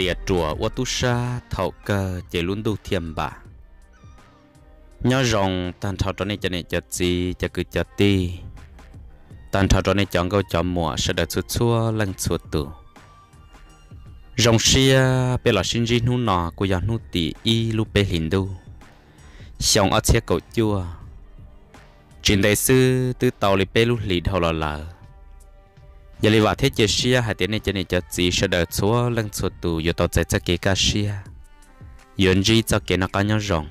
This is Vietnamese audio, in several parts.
lìa chùa ô tu sa thầu cơ chế luôn đâu thiềm bà nhớ rồng tan thầu cho nên cho nên chật gì chật cứ chật ti tan thầu cho nên chọn câu chọn mùa sẽ đợi chút xua lăng xua tử rồng xia bây là sinh rin nu nọ của nhà nu tỷ y lu bê hình đâu xong ở xe cầu chua trên đại sư từ tàu lì bê lu lì thầu lò lờ giờ li vào thế chơi xia hai tiếng này chơi này chơi gì sợ đợt số lần số tù giờ tao chơi chơi cái cá xia yên gì cho cái nó cá nhau rồng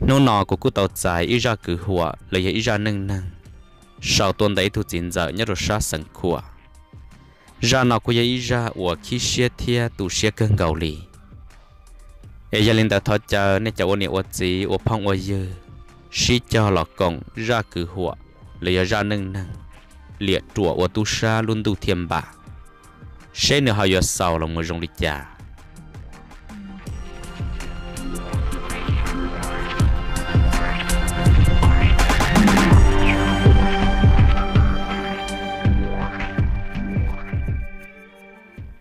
nô nọ của cụ tao chơi ít ra cứ hùa lấy ít ra nâng nâng sau tuần đấy thu chín giờ nhớ rồi sát sẵn khua ra nọ của ít ra ủa khi xia thia tù xia cơn gầu lì ai giờ lên tao thoát chờ nên cháu ôn nhiều gì ủa phong ủa dư xí cho lọ còng ra cứ hùa lấy ra nâng nâng liệt trùa ô tu sa luôn tu thiềm bà sẽ nữa họ giờ sau là người rong đi chà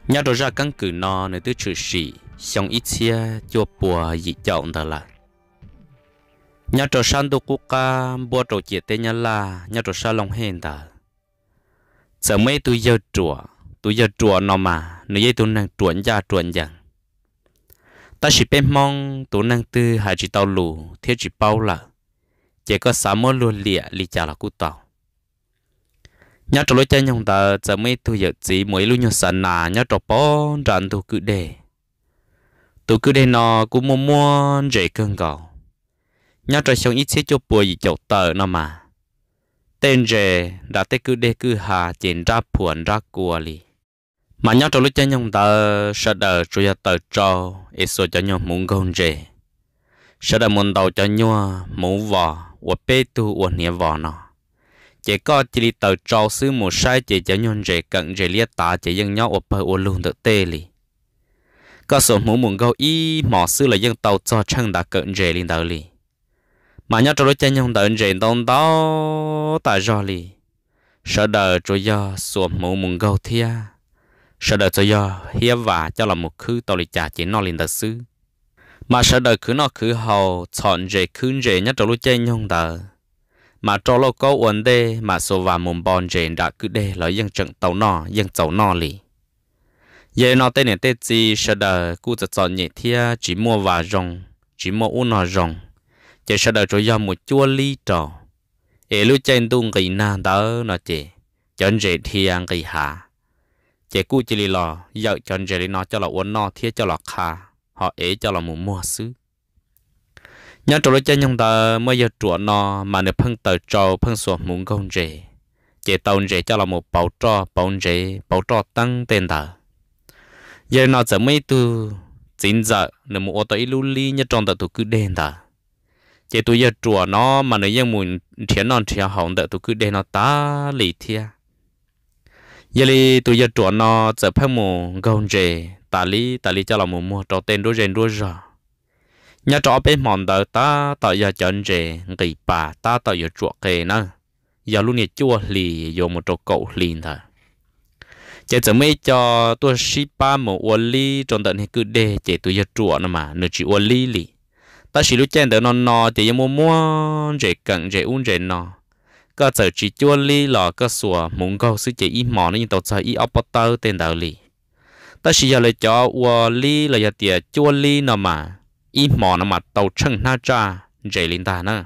nhà đồ ra căn cứ nó nơi tư trừ sĩ xong ít xe cho bùa dị chọn ta là nhà trò sang đô quốc ca bùa trò chia tên nhà là nhà trò sa long hèn đó sợ mấy tôi giờ chùa tôi giờ chùa nó mà nếu vậy tôi đang chuẩn gia chuẩn rằng ta chỉ bên mong tôi đang tư hai chỉ tàu lù thiết chỉ bao là chỉ có sáu mươi lô lịa lì chả là cú tàu nhớ trò lối chơi nhung ta giờ mấy tôi giờ chỉ mỗi lúc nhớ sẵn nà nhớ trò bó rằng tôi cứ để tôi cứ để nó cũng mua mua dễ cơn gạo nhớ trò xong ít xíu cho bùa gì chậu tờ nó mà tên rể đã tê cứ đê cứ hà chỉnh ra phuẩn ra cua li mà nhau trâu lúc chơi nhông tờ sợ đờ chú ya tờ trâu ít số cho nhau muốn gông rề sợ đờ muốn đầu cho nhau muốn vò và bê tu và nhẹ vò nó chỉ có chỉ đi tờ trâu xứ một sai chỉ cho nhau rể cận rể liệt tả chỉ dân nhau và bờ và luôn được tê li có số muốn muốn gâu y mỏ xứ là dân tàu cho chân đã cận rể lên đầu li mà nhớ lối chân nhung tận rèn tông đó tại do lì sợ đờ trôi do xuồng mũ mùng gâu thia sợ đờ trôi do hiếp và cho là một khứ tàu lì trả chỉ nó liền thật sư mà sợ đờ cứ nó cứ hầu chọn rể cứ rể nhớ lối chân nhung tờ mà cho lâu có uốn đê mà số và mồm bòn rèn đã cứ đê là dân trận tàu nọ dân tàu nọ lì giờ nó tên này tên gì sợ đờ cứ chọn nhẹ thia chỉ mua và rồng chỉ mua u nọ rồng chỉ sợ đời rồi do một chua ly trò ế lúc trên tung kỳ na đó nó chỉ chọn rể thì ăn à, kỳ hạ chỉ cú chỉ lì lò giờ chọn rể nó cho là uốn no thiết cho là khà họ ế cho là một mua xứ nhớ trâu lúc trên nhung tờ mới giờ chuột nó mà được phân tờ trâu phân sổ muốn công rể chỉ tàu rể cho là một bảo trò bảo rể bảo trò tăng tên tờ giờ nó giờ mấy tu chính giờ nếu một ô tô lưu ly nhớ trong tờ tu cứ đen tờ chỉ tôi giờ chùa nó mà nó như muốn thiền non thiền hồng đợi tôi cứ để nó ta lì thia giờ thì tôi giờ chùa nó sẽ phải muốn gồng rề ta lì ta lì cho là muốn mua trò tên đôi rèn đôi rò nhà trọ bên mòn đợi ta tao giờ chọn rề người bà ta tao giờ chùa kề nè giờ luôn nhiệt chua lì vô một chỗ cầu liền thôi chỉ chỉ mới cho tôi ship ba một ô li trong tận thì cứ để chỉ tôi giờ chùa nó mà nửa chỉ ô li lì ta chỉ lúc chen đỡ nó nó thì em mua mua rể cận rể un rể nó cơ sở chỉ chua li lò cơ sủa muốn câu sự chỉ ít mỏ nên tàu sở ít ở bắt tơ tên đạo li ta chỉ giờ lại cho uo li là giờ tiệt chua li nó mà ít mỏ nó mà tàu chân na cha rể linh ta nữa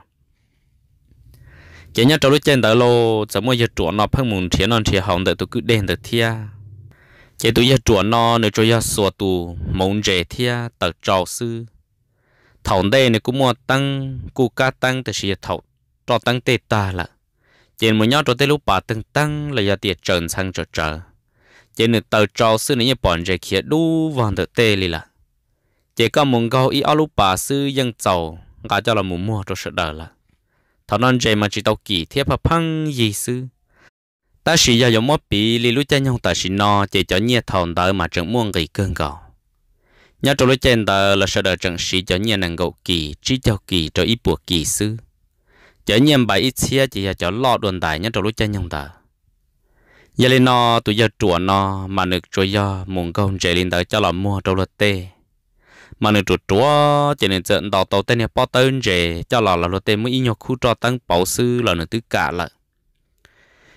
chỉ nhớ trong lúc chen đỡ lô giờ mua giờ chuột nó phân muốn thiên non thiên hồng đỡ tôi cứ đen đỡ thiệt chỉ tôi giờ chuột nó nữa cho giờ sủa tù muốn rể thiệt tờ trầu sư thầu đây này cũng mua tăng cú cá tăng thì sẽ thầu cho tăng tê ta là trên một nhóm cho tê lúc bà tăng tăng là do tiền trần sang cho trở trên được tàu trò sư này như bọn trẻ kia đu vào được tê lì là trên có muốn gâu ý ở lúc bà sư dân giàu ngã cho là muốn mua cho sự đời là thầu non trẻ mà chỉ tàu kỳ thiếp và phăng gì sư ta chỉ giờ giống mót bì lì lúc cha nhau ta chỉ no chỉ cho nhiệt thầu đợi mà chẳng muốn gì cơn gạo nhà trong lúc trên tờ là sợ đợi trận sĩ cho nhiên nàng gậu kỳ trí cho kỳ cho ít buộc kỳ sư cho nhiên bài ít xe chỉ là cho lo đồn tài nhà trong lúc trên nhung tờ giờ lên nó tụi giờ chùa nó mà được chùa do muốn công chạy lên tờ cho là mua trong luật tê mà nước chuột chùa chỉ nên trận đào tàu tên nhà bao tên rể cho lò là lô tên mới nhọc khu trò tăng bảo sư là nước tứ cả là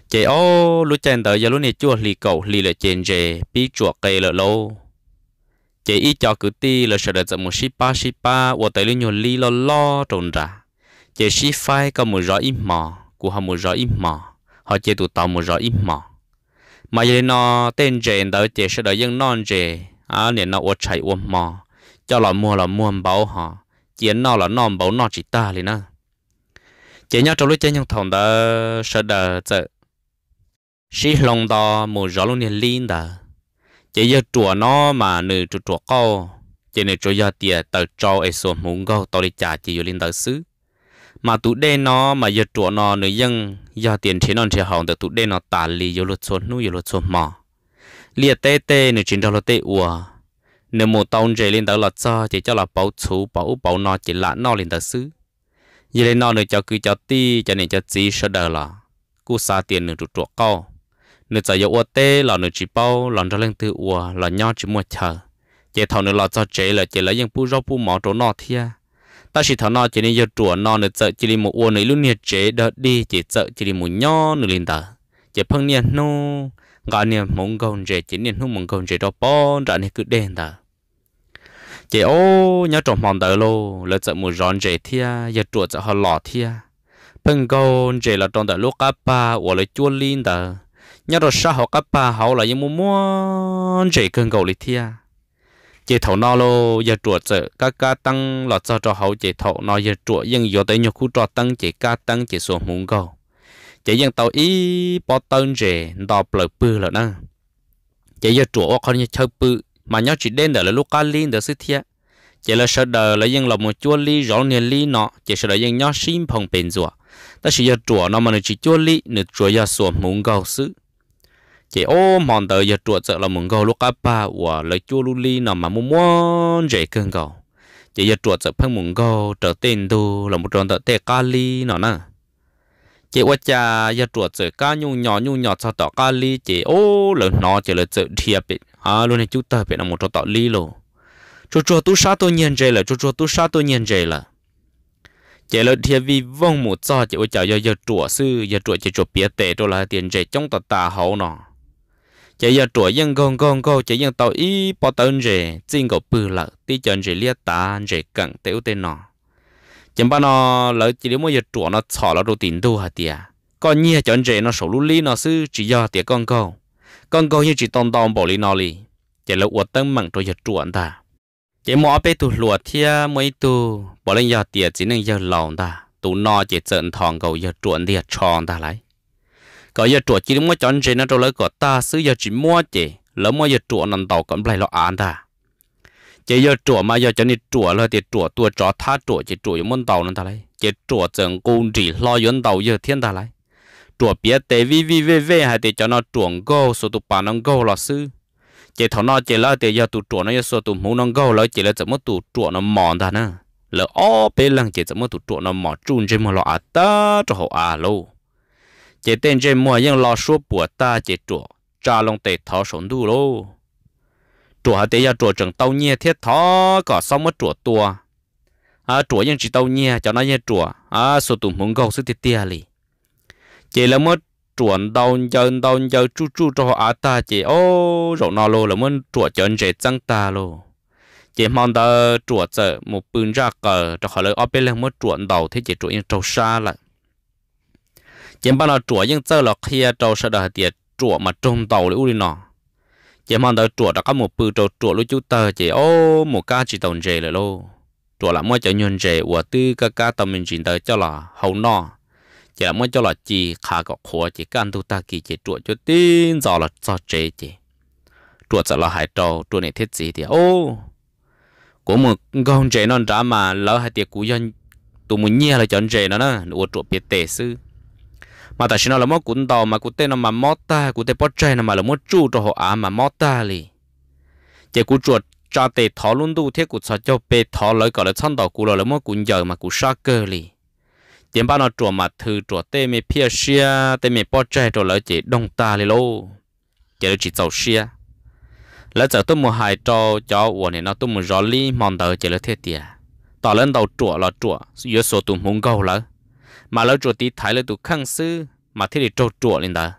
chị ô lúc chèn tới giờ lúc này chua lì cầu lì là chèn rể bí chùa cây lợ lâu chỉ ý cho cử ti là sợ đợt một shipa shipa và tới lúc nhiều li lo lo trồn ra chỉ shi phai có một rõ im mò của họ một rõ im mò họ chỉ tụ tàu một rõ im mò mà giờ nó tên trẻ đó chỉ sợ đợi dân non trẻ à nên nó uất chạy uất mò cho là mua là mua bảo họ chỉ nó là non bảo nó chỉ ta liền nè. chỉ nhau trong lúc chơi nhau thòng đó sợ đợi sợ shi long đó một rõ luôn liền linh đó chỉ giờ chùa nó mà nữ chùa chùa câu chỉ nữ chùa giờ tiệt tờ cho ấy số muốn câu tao đi trả chỉ yêu linh tờ xứ mà tụ đê nó mà giờ chùa nó nữ dân giờ tiền thế non thế hỏng tờ tụ đê nó tả lì yêu luật số nu yêu luật số mò liệt tê tê nữ chính đó là tê ủa nếu một tông dễ lên tờ là cho chỉ cho là bảo chú bảo bảo nó chỉ là nó lên tờ xứ giờ nó nữa cho cứ cho ti cho nên cho chỉ sợ đờ là cú xa tiền nữa chùa chùa câu nửa giờ yêu tê là nửa chỉ bao là cho lên từ ua là nhau chỉ mua chờ chế thầu nửa là cho chế là chế lấy những pu rau pu mỏ chỗ nọ thia ta chỉ thầu nọ chế nên giờ chuột nọ nửa giờ chỉ đi một ua nửa lúc nhiệt chế đợt đi chế chợ chỉ đi một nho nửa lên tờ chế phăng niên nô gọi niên mong công chế chỉ niên hung mong công chế đó bon trả nên cứ đen tờ chế ô nhau trộm mỏ tờ lô là giờ một rón chế thia giờ chuột chợ họ lọ thia phăng công chế là trong tờ lúc cá ba ua lấy chuột lên tờ nhớ rồi sao họ cấp ba họ là những muốn muốn chạy cơn cầu lý thia chạy thầu nó lô giờ chuột sợ các ca tăng là cho cho họ chạy thầu nó giờ chuột nhưng giờ tới nhiều khu trọ tăng chạy ca tăng chạy xuống muốn cầu chạy dân tàu ý bỏ tân rể đò bờ bự là nè chạy giờ chuột con như chơi bự mà nhớ chỉ đến đợi là lúc cá linh đợi sức thiệt chỉ là sợ đời là dân là một chua li rõ nền li nọ chỉ sợ đời dân nhớ xin phòng bền rùa ta chỉ giờ chùa nó mà nó chỉ chua li, nửa chùa giờ sủa muốn cầu xứ chị ô mòn tờ giờ chuột sợ là mừng gầu lúc áp ba của lấy chua lu li nào mà mua mua dễ cơn gầu chị giờ chuột sợ phân mừng gầu trở tiền đồ là một tròn tờ tê kali nó nè chị qua cha giờ chuột sợ cá nhu nhỏ nhu nhỏ sao tỏ kali chị ô lớn nó chị lấy sợ thiệp bị à luôn này chú tờ bị là một tròn tọ ly lô chú chú tu sa tôi nhận dễ là chú chú tu sa tôi nhận dễ là chị lấy thiên vì vong một cho chị ôi chào giờ giờ chuột sư giờ chuột chị chuột bia tệ cho là tiền dễ trong tờ tà hậu nọ chỉ giờ tuổi dân gông gông gô chỉ dân tàu ý bỏ tàu rể xin gỗ bự lợ tí chân rể lia ta rể cẳng tiểu tên nọ, chẳng bao nó lỡ chỉ nếu mua giờ tuổi nó xỏ nó đồ tiền đu hả tiệt còn nhiều chân rể nó sổ lú li nó sư chỉ giờ tiệt con gâu con gâu như chỉ tông tông bỏ li nó li chỉ là uất tâm mặn tuổi giờ tuổi ta chỉ mò bé tụ lụa thia mấy tu bỏ lên giờ tiệt chỉ nên giờ lòng ta tụ nó chỉ trợn thòng cậu giờ tuổi tiệt tròn ta lại có giờ chuột chỉ mua chọn gì nó đâu lấy có ta xứ giờ chỉ mua chỉ lỡ mua giờ chuột nằm tàu cầm lại lo ăn ta chỉ giờ chuột mà giờ cho nên chuột là thì chuột tua chó tha chuột chỉ chuột muốn tàu nó ta lấy chỉ chuột chẳng công gì lo yến tàu giờ thiên ta lấy chuột biết tế vi vi vi vi hay thì cho nó chuột go số tụ bà nó go là sư chỉ thằng nó chỉ là thì giờ tụ chuột nó giờ số tụ muốn nó go là chỉ là 怎么 tụ chuột nó mòn ta nữa lỡ ó bé lăng chỉ 怎么 tụ chuột nó mòn chun trên mà lo à ta cho họ à luôn chỉ tên trên mua những lo số bùa ta chỉ chỗ cha long tề tháo sống đủ lô chỗ hà tề ya chỗ trồng tàu nhẹ thiết thó có xong mất chỗ tua à chỗ những chỉ tàu nhẹ cho nó nhẹ chỗ à số tụng muốn gầu sự tiệt tiệt li chỉ là mất chuẩn đau chân đau chân chú chú cho họ ta chỉ ô rồi nó lô là muốn chuột chân dễ tăng ta lô chỉ mong đợi chuột giờ một bưng ra cờ cho họ lấy ở bên là muốn chuẩn đầu thế chỉ chuột yên trâu xa lại chém bao nào chuột nhưng giờ là khi trâu sợ đợi tiệt chuột mà trung tàu lũ đi nọ chém bao đầu chuột đã có một bự trâu chuột lũ chú tờ chỉ ô một ca chỉ tàu dề lại lô chuột là mới cho nhân dề của tư ca ca tâm mình chỉ tới cho là hậu nọ chỉ là mới cho là chỉ khá có khó chỉ căn tu ta kỳ chỉ chuột cho tin giờ là cho chế chỉ chuột sẽ là hải trâu chuột này thiết gì thì ô của một con dề non trả mà lỡ hai tiệt cú nhân tụi mình nhia là chọn dề nó nè uột chuột biết tệ sư mà ta xin nó là mất cũng tàu mà cụ tên nó mà mót ta cụ tên bó trai nó mà là mất chu cho họ á mà mót ta li chỉ cụ chuột cho tề thọ luôn tu thế cụ sợ cho bê thọ lấy gọi là chân tàu cụ là mất cũng giờ mà cụ sa cơ li tiền ba nó chuột mà thử chuột tê mi pia xia tê mi bó trai cho lời chỉ đông ta li lô chỉ chỉ tàu xia lỡ giờ tôi mua hai trâu cho uổng này nó tôi mua rò li mòn tờ chỉ là thế tiệt tỏ lên đầu chuột là chuột dưới số tụm hung câu lỡ mà lâu chùa tí thái lâu tụ khăn sư mà thế thì trâu chùa lên ta,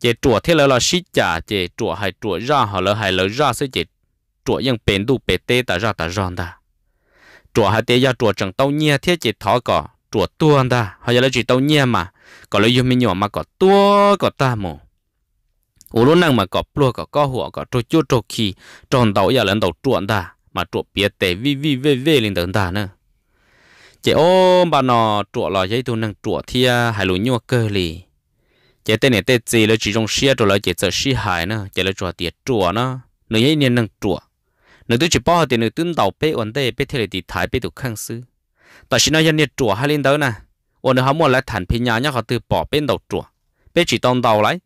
chế chùa thế lâu là xí chả chế chùa hay chùa ra họ lâu hay lâu ra sẽ chế nhưng bền đủ bền tê ta ra ta giòn ta chùa hay tê ra chùa chẳng tao nhia thế chế thỏ cỏ chùa tuôn ta họ giờ là chỉ tao nhia mà có lâu dùng mình nhỏ mà có tua có ta mồ ủ lúc năng mà có plua có có hụa có trôi chua trôi khi tròn tàu giờ lần tàu chuộn ta mà chuột bia tê vi vi vê vê lên ta nữa chế ôm bà nó trụ lò giấy tu năng trụ thia hải lũ nhua cơ lì chế tên này tên gì là chỉ trong xe trụ lò chế sợ xe hải nữa chế là trụ tiệt trụ nó nữ giấy niên năng trụ nữ tu chỉ bỏ tiền nữ tuân tàu bê ổn tê bê thế thì thái bê tu khang sư tại sao nó dân niên trụ hai linh đó nè ổn họ mua lại thành pin nhà nhá họ từ bỏ bên đầu trụ bê chỉ tông tàu lại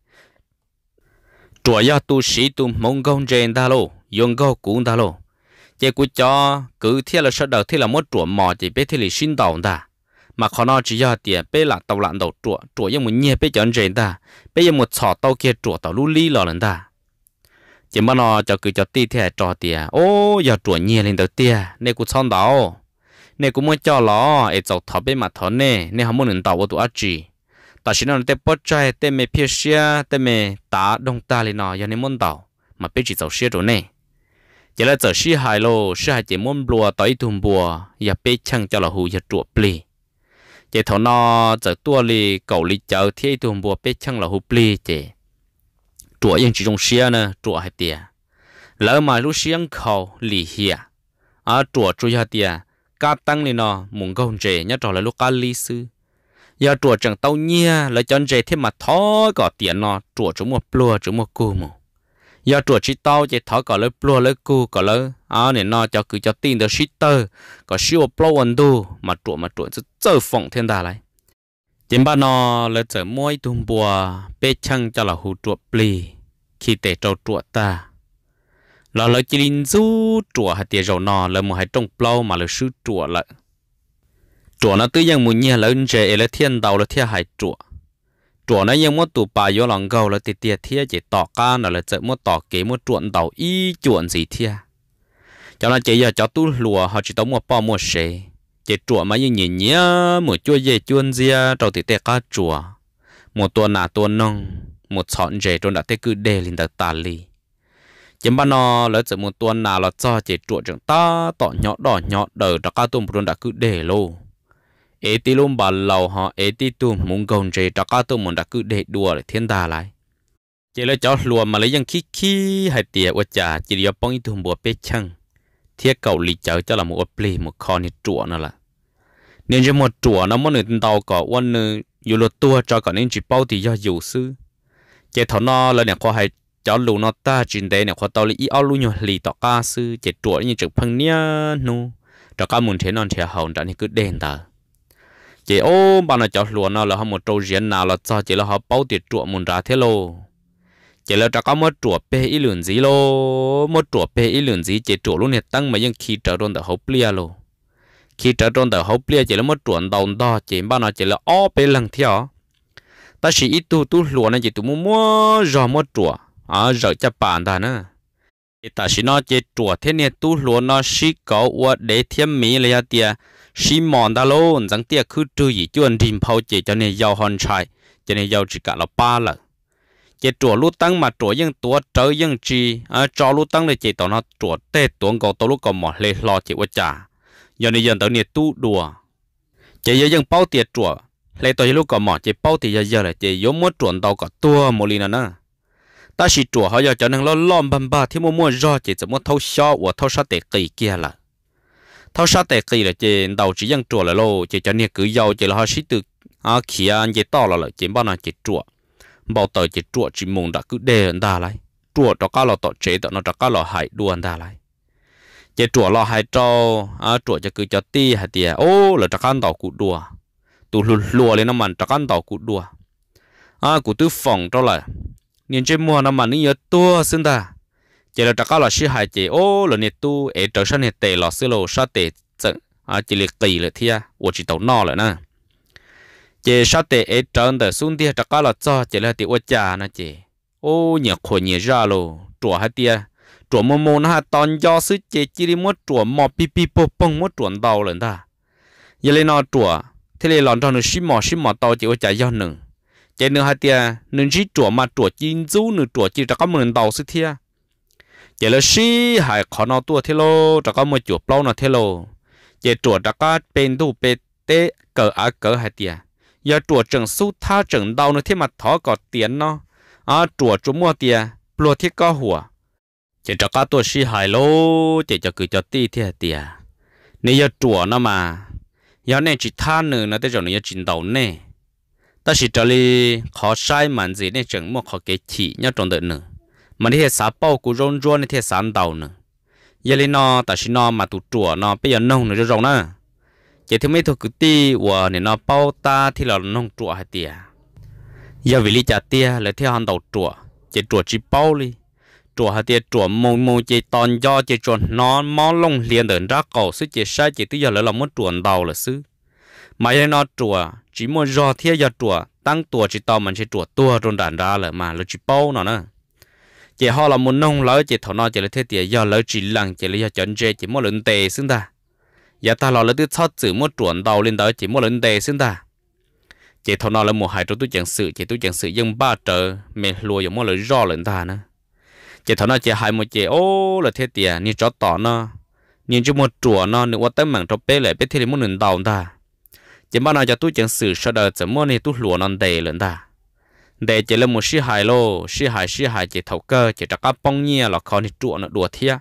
trụ ya tu sĩ tu mông công trên ta lô dùng câu cũng ta lô chế cú cho cứ thiết là sơ đầu thiết là một chuột mò chỉ biết thiết là xin đầu ta mà khó nói chỉ do tiền biết là tàu lặn đầu chuột chuột giống một nhẹ biết chọn anh rèn ta bé giống một sọ tàu kia chuột tàu lú li lò lần ta chỉ mà nó cho cứ cho ti thế cho tiền ô giờ chuột nhẹ lên đầu tiền nên cú xong đầu nên cú muốn cho lò ấy cháu thọ bé mà thọ nè nên không muốn nhận tàu của tụi anh chị ta xin anh để bớt trai để mày phía xe để mày đá đông ta lên nó giờ nên muốn tàu mà biết chỉ cháu xe rồi nè giờ là giờ sĩ hài lô sĩ hài chỉ muốn bùa tới thùng bùa giờ bê chăng cho là hù giờ chuột bì giờ thọ nó giờ tua li cầu li chờ thế thùng bùa bê chăng là hù bì giờ chuột yên chỉ trong xe nè chuột hai tiền lỡ mà lúc ăn khẩu li hiệp à chuột chuột hay tiền cá tăng này nó mùng gông trẻ nhất trò là lúc cá li sư giờ chuột chẳng tao nhia là chân trẻ thêm mà thó có tiền nó chuột chúng một bùa chúng một cù mồ do chuột chỉ tao chỉ thở cả lớp plua lớp cu cả lớp à nên nó cho cứ cho tin được shitter có siêu plua ăn du mà chuột mà chuột sẽ chơi phồng thiên đà lại chính ba nó là chơi môi tung bùa bê chăng cho là hù chuột bì khi để trâu chuột ta là lấy chỉ linh du chuột hạt tiền dầu nó là một hai trong plua mà là sư chuột lại chuột nó tự nhiên muốn nhẹ lớn dễ là thiên đạo là thiên hải chuột chuột này nhưng mà tụ bà vô lòng gầu là tiệt tiệt thiệt chỉ tọt ca nó là chợ mua tọt kế mua chuột đầu y chuột gì thiệt cho nên chỉ giờ cho tu lùa họ chỉ tống mua bao mua xe chỉ chuột mà như nhìn nhé một chua dê chuôn dê trâu thì tê cá chuột, một tuần nào tuần nong, một chọn dê trôn đã tê cứ đê lên đặt tà lì chỉ ban nó lỡ chỉ một tuần nà là cho chỉ chuột chúng ta tọt nhọt đỏ nhọt đờ đã cá tôm trôn đã cứ đê lô เอติลุมบาลเราฮะเอติตุมุงกงเจตะกาตุมันดักกูเด็ดดัวเลยเทียนตาไหลเจเลจ้ารวมมาเลยยังคิกขีให้เตี๋ยว่าจ่าจิริยป้องอิทุมบัวเป๊ช่างเทียเก่าหลีเจ้าจะละมัวเปลี่ยมุคอนิจั่วนั่นแหละเนี่ยจะหมดจั่วนะมันหนึ่งเตาก่อวันหนึ่งอยู่รถตัวจอก่อนนี่จีเป้าตีย่ออยู่ซื้อ เจถอนอแล้วเนี่ยขอให้จ้าลูนอตาจินเดเนี่ยขอเตาลีอีเอาลูอยหลีต่อกาซื้อเจจั่วนี่จึงพังเนียนูจอก้ามุนเทนอนเทียเฮาดนนี่ก็เด่นตา chị ô bà nó cho lúa nó là họ một trâu riêng nào là cho chị là họ bao tiền chuột một ra thế lô chị là cho có một chuột bê ít lượng gì lô một chuột bê ít lượng gì chị chuột luôn hết tăng mà nhưng khi trở đồn tờ hậu plia lô khi trở đồn tờ hậu plia chị là một chuột đầu đó chị bà nó chị là ó bê lần theo ta chỉ ít tu tu lúa này chị tu mua mua rồi một chuột à rồi cho bạn ta nữa ta chỉ nói chị chuột thế này tu lúa nó chỉ có ở để thêm mỹ lấy tiền xí mòn ta luôn rằng tiếc cứ trừ gì chuẩn rìm phao chỉ cho nên giàu hơn chai cho nên giàu chỉ cả là ba lần chỉ chỗ lúc tăng mà chỗ những tua trở những chi à cho lúc tăng này chỉ tao nó chỗ tê tuồng cầu tao lúc còn mỏ lê lo chỉ quá trả giờ này giờ tao nè tu đùa chỉ giờ những bao tiệt chỗ lấy tao lúc còn mỏ chỉ bao tiệt giờ giờ là chỉ yếm mua chuẩn tao cả tua một lần nữa ta chỉ chỗ họ giờ cho nên lo lom bầm ba thì mua mua do chỉ chỉ mua thâu xó của thâu sát tệ kỳ kia là thao sa tệ kỳ là chỉ đầu chỉ dân chùa là lô chỉ cho nên cứ giàu chỉ là họ sĩ từ à khi anh chỉ to là là chỉ bao nào chỉ chùa bao tờ chỉ chùa chỉ mùng đã cứ đề anh ta lại chùa cho cá lò tọt chế tọt nó cho cá lò hại đua anh ta lại chỉ chùa lò hại cho à chùa cho cứ cho ti hại tiề ô là cho cá tàu cụ đua tụ lùn lùa lên nó mặn cho cá tàu cụ đua à cụ tư phòng cho là nên trên mua nó mặn như giờ tua xin ta chỉ là trắc là sư hai chỉ ô là nè tu ở trở sang nè tệ là sư lô sa tệ trận à chỉ là kỳ là thia ô chỉ đầu nọ là nè chỉ sa tệ ở trận đời xuống thia trắc là cho chỉ là tiêu cha nè chỉ ô nhờ khổ nhờ ra lô chùa hai tia chùa mồm mồ ha, tòn gió sư chỉ chỉ đi mua chùa mò pi pi po pong mua chùa đầu lần ta giờ này nó chùa thế là lòn tròn nó xí mò xí mò tàu chỉ ô cha do nừng chỉ nửa hai tia nửa chỉ chùa mà chùa chín chú nửa chùa chỉ trắc có mừng đầu sư thia giờ là xí hải khó nó tua thế lo, chắc có một chuột bao nó thế lo, giờ chuột chắc có bên đủ bên tế cỡ á cỡ hải tiề, giờ chuột chừng su tha chừng đau nó thế mà thó có tiền nó à chuột chúng mua tiề, plua thiết có hùa chỉ chắc có tôi xí hài lo, chỉ chắc cứ cho ti thế tiề, nếu giờ chùa nó mà giờ này chỉ tha nữa nó tới rồi nó chỉ đầu nè ta chỉ cho đi khó sai màn gì nên chẳng một khó cái chỉ nhau trong đợt nữa mà đi sao bao của rong rong thì sao đầu nữa giờ lên nó ta xin nó mà tụt chùa nó bây giờ nông nữa rồi nè, chỉ thứ mấy thôi cứ ti và nên nó bao ta thì là nông chùa hay tiệt, giờ vì lý trả tiệt là theo hàng đầu chùa chỉ chùa chỉ bao đi chùa hay tiệt chùa mông mông chỉ toàn do chỉ chùa nó mó lông liền đến ra cầu sức chỉ sai chỉ tư giờ là làm mất chùa đầu là xứ, mà giờ nó chùa chỉ muốn do theo giờ chùa tăng tuổi chỉ tao mình chỉ chùa tua trong đàn ra là mà là chỉ bao nó nữa chỉ họ là muốn nông lỡ chỉ thầu nó chỉ là thế tiền do lỡ chỉ lằng chỉ là do chọn chế chỉ mua lớn tệ xứng ta giờ ta lo lỡ tự thoát chữ mua chuẩn đầu lên đó chỉ mua lớn tệ xứng ta chỉ thầu nó là một hai trong tu chẳng sự chỉ tu chẳng sự dân ba trợ mẹ lùa giống mua lỡ do lớn ta nữa chỉ thầu nó chỉ hai một chỉ ô là thế tiền à, như chó tỏ nó nhưng chỉ mua chuẩn nó nếu tới mảng trong bé lại bé thế thì mua lớn đầu ta chỉ bao nào cho tu chẳng sự sau đời chỉ mua này tu lùa non tệ lớn ta để chỉ là một sự hài lo, sự hài sự hài chỉ thấu cơ chỉ trắc áp bông nhia là khó nị trụ nó đùa thia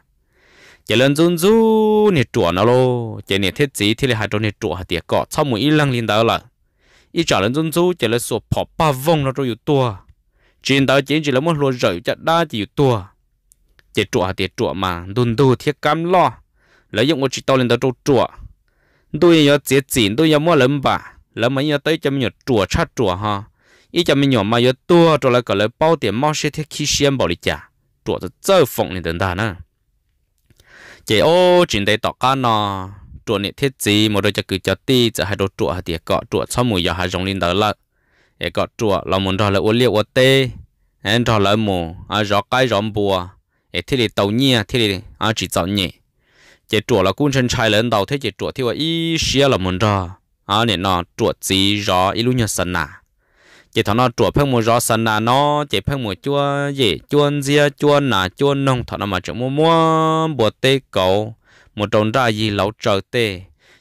chỉ lên run run nị trụ nó lo chỉ nị thiết gì thì là hai chỗ nị trụ hạt tiệt cọ sau một ít lăng lên đó là ít trả lên run run chỉ là số bỏ ba vong nó rồi tua trên đó chỉ chỉ là một lô rời chặt đa chỉ tua chỉ trụ hạt tiệt trụ mà đun đu thiết cam lo lấy dụng một chỉ to lên đó trụ trụ tôi nhớ chỉ chỉ đôi giờ mua lấm bà lấm mấy giờ tới chấm nhớ trụ chặt trụ ha 一家咪娘嘛要多着来个来包点毛些天气先包里家，着着这风你等他呢。这哦，真得打干呐，着你天气莫着只个叫地，这还着着下点个着草木也还容易得了，一个着老们着来我列我地，俺着来么啊绕街绕步啊，一天里到你啊天里啊只走你，这着了工程拆人到天这着天我一些了么着，啊你那着地绕一路要生呐。chỉ thọ nó chùa phăng mua rõ sân là nó chỉ phăng mua chua gì chuôn dưa chuôn nà chuôn nông thọ nó mà chỗ mua mua bùa tê cầu một trồng ra gì lẩu trời tê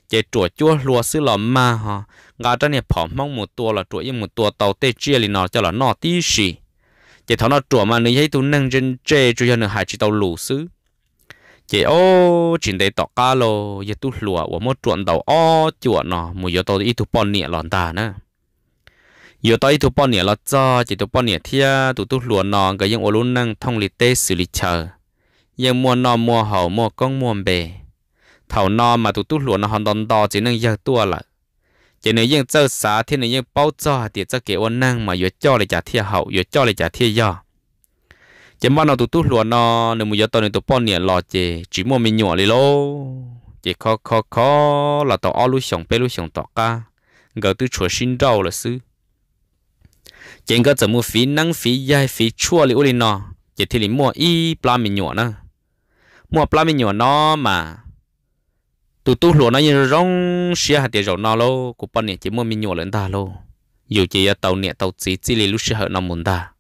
chỉ chùa chua lúa xứ lò ma ha ngà trên này phỏng mong một tua là chùa yên một tua tàu tê chia lì nó cho là nó tí xì chỉ thọ nó chùa mà nếu thấy tu nâng trên chê cho cho nó hai chỉ tàu lù xứ chỉ ô chỉ để tọt cá lô giờ tu lúa và một chuột tàu o chuột nó một giờ tàu ít tu bòn nịa lòn ta nữa ยู่ต่อุปอนเนี่ยเราจอจิตุปอนเนี่ยเทียตุตุหลวนอนก็ยังโอรุนนั่งท่องลิเตสุริเชอยังมัวนอนมัวเห่ามัวก้องมัวเบเถานอนมาตุตุหลวนหอนตอนตอจินั่งยากตัวละจะเนี่ยยังเจ้าสาที่เนี่ยยังเป้าจอเดี๋ยวจะเกวันนั่งมาอยู่จอเลยจ่าเทียเห่าอยู่จอเลยจ่าเทียย่อจะมานอนตุตุหลวนอนในมือยตอนในตุปอนเนี่ยรอเจจีมัวมีหนวดเลยโลจะคอคอคอเราต่ออ้อลุ่ยสองเปรุ่ยสองต่อกาเกิดตุชัวชินเจ้าละซื้อ chỉ có chỉ mua phí năng phí dài phí chua li uli nó chỉ thì li mua y pla mình nhỏ nó mua pla mình nhỏ nó mà tụ tụ lúa nó như rong xia hạt tiêu rong nó lô cũng bao nhiêu chỉ mua mình nhỏ lên ta lô dù chỉ tàu nhẹ tàu chỉ chỉ li lúc xia hở nó muốn ta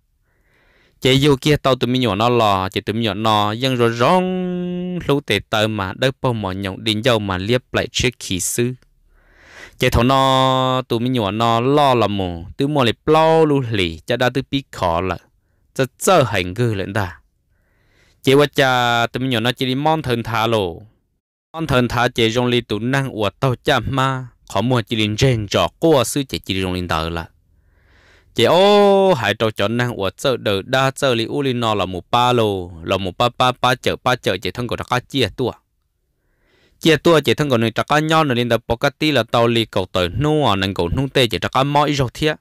chỉ dù kia tàu tụi mình nhỏ nó lò chỉ tụi mình nhỏ nó nhưng rồi rong lú tệ tờ mà đỡ bao mọi nhộng đến dầu mà liếp lại chiếc khí sư chế thằng nó tụi mình nhỏ nó lo là mù tụi mua lại bao lu lì cha đã tụi bị khó là cho chơi hành cư lên ta chế qua cha tụi mình nhỏ nó chỉ đi mong thần thả lộ mong thần thả chế trong lì tụi năng uất tao cha ma khó mua chỉ liền trên trò qua sư chế chỉ trong liền tờ là chế ô hải trâu chó năng uất chơi đờ đa chơi lì u lì nó là một ba lô là một ba ba ba chở ba chở chế thân của ta chia tuột chia tua chỉ thân của người trắc nhau nữa nên tập bọc cái là tàu lì cầu tới nu à nâng cầu nu tê chỉ trắc cái mỗi rồi thía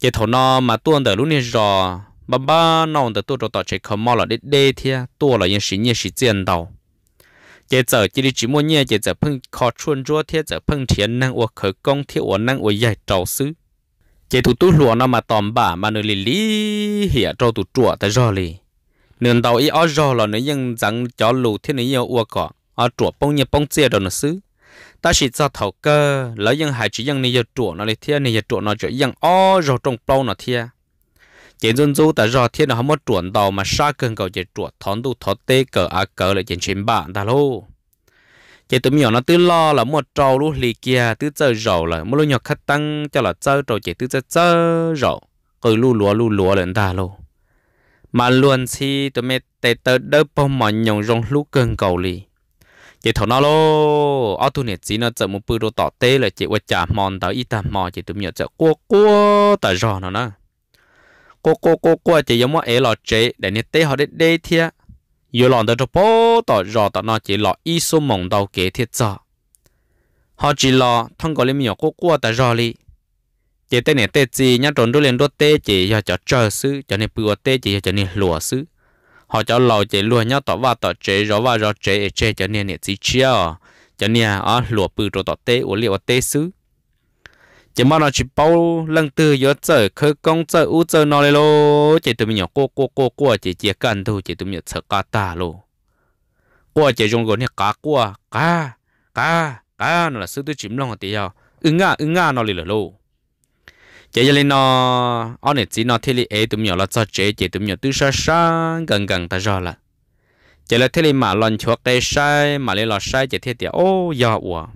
chỉ thầu nó mà tuôn tới lúc này rồi bà ba nó tới tuôn cho tàu chỉ không mò là đế đê thía tua là những sự như sự tiền đầu chỉ giờ chỉ đi chỉ mua nhẹ chỉ giờ phun khó chuyên chúa thía giờ phun tiền năng uổng khởi công thía uổng năng uổng dạy trầu xứ chỉ tụ tụ lúa nó mà tòm bả mà nửa lì lì hiểu trâu tụ chùa tới rồi lì nên tàu ý ở rồi là nửa nhưng rằng cho lù thía nửa yêu uổng cọ ở chuột bông như bông chia đồ nó xứ ta chỉ cho thầu cơ lấy những hải chỉ những này giờ chuột nó lấy thiên này giờ chuột nó chỉ dân o rồi trong bao nó thiên chỉ dân du ta rồi thiên nó không mất chuột đầu mà sa cần cầu chỉ chuột thon tu thó tê cờ à cờ lại chỉ chim bạn ta luôn chỉ tụi nhỏ nó tự lo là một trâu lúc lì kia tự chơi rầu là một lúc nhỏ khách tăng cho là chơi trâu chỉ tự chơi chơi rầu cứ lu lúa lu lúa lên ta luôn mà luôn si tụi mẹ tê tớ đỡ bông mà nhộng rong lúc cần cầu lì chị thầu nó lô ở tu nè chỉ nó chở một bữa đồ tỏ tê là chị quẹt chả mòn tao ít ta mò chị tụi mình chở cua cua tao rò nó nè cua cua cua cua chị giống món ế lò chế để nè tê họ đế đế thia giờ lòn tới cho bố tao rò tao nó chỉ lò ít số mỏng đầu kế thiết cho họ chỉ lò thông qua lên miệng cua cua tại rò li chị tê này tê gì nhá trốn đôi lên đôi tê chị giờ cho chờ sư cho nên bữa tê chị cho nên lùa sư họ cho lò chế luôn nhau tỏ và tỏ chế rõ và rõ chế chế cho nên nè gì chia à. cho nên à lúa bự rồi tỏ tê uống liệu tê xứ chỉ mà nó chỉ bao lần từ gió trời khơi công trời u trời nó lên lô chỉ tụi mình nhỏ cô cô cô cô chỉ chỉ cần thôi chỉ tụi mình sợ cá ta lô cô chỉ dùng cái này cá cô cá cá cá nó là sự tự chìm lòng thì nhau à. ưng à ưng à nó lên lô chỉ cho lên nó anh này chỉ nó thấy lấy ấy tụi nhỏ là cho chế chế tụi nhỏ tư sa sa gần gần ta rồi là chỉ là thấy li mà lần chuột cái sai mà lấy lọt sai chỉ thấy thì ô giờ ủa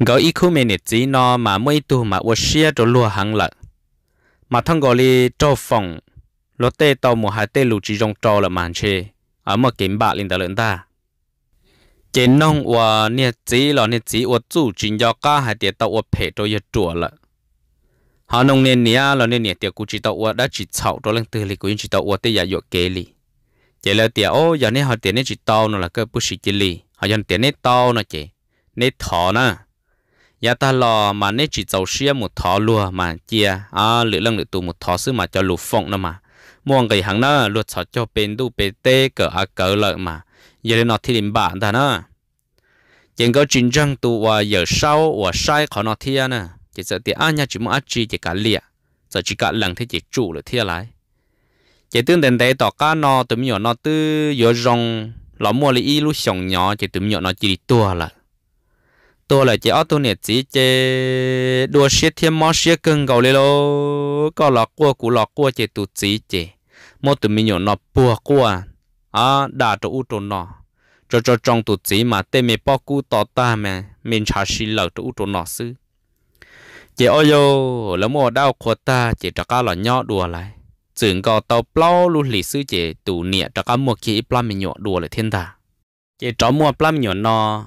gỡ ý khu mình này chỉ nó mà mấy tu mà ủa xe cho lúa hàng lợ mà thằng gọi là cho phòng lót tê tàu một hai tê lù chỉ rong trò là màn chê ở mà kiếm bạc lên ta lớn ta chế nông ủa nè chỉ là nè chỉ ủa chủ chính do cả hai tiệt tàu ủa phê cho yết chùa lợ ฮานงเนี่ยเนี่ยเราเนี่ยนเตียกูจิตตัวได้จิตเฉาตัวเล็งตื่นเลยกูยิจิตตัวัดเตียอยูเกลีเจแล้วเตียโอ้ยันเนี่ยเขาเตียเนี่จิตโตนั่นแหละก็ปุชิจิลีเขายันเตียเนี่โตนะเจ้เนี่ยถอนะยาตาลอมาเนี่ยจิตเจ้าเสียมุดถอลัวมาเจียอ่าหรือเรื่องหรือตัวมุดถอซื้อมาจะหลุดฟงน่ะมาม่วงกี่หางน่ะลวดสอดเจ้าเป็นดูเปเต้เกออาเกอเลยมา เยเลนอที่ลิมบานแต่นะยังก็จริงจังตัวว่าเยอะเศร้าว่าใช้ขอนอที่นะ่ะ chỉ sợ thì anh à, nhá chỉ muốn ăn chi chỉ cả lìa sợ chỉ cả lần thế chỉ chủ là thiên lại chỉ tương đến đây tỏ cá nó tụi nhỏ nó tư giờ rong lọ mua lấy ít sòng nhỏ chỉ tụi nhỏ nó chỉ tua là tua là chỉ ở tu nè chỉ chỉ đua xe thêm mua xe cưng cầu lên lô có lọ cua cú lọ cua chỉ tụi chỉ chỉ một tụi nhỏ nó bùa cua à đã cho u tụi nó cho cho trong tụi chỉ mà tên mẹ bao cú tỏ ta mà mình chả xí lợ tụi u tụi nó xứ chị ơi yo lỡ mua đau của ta chị trả cá là nhỏ đùa lại chừng có tàu plau luôn lì sư chị tù nịa trả cá mua kỹ plum mình nhỏ đùa lại thiên ta chị trả mua plum nhọ no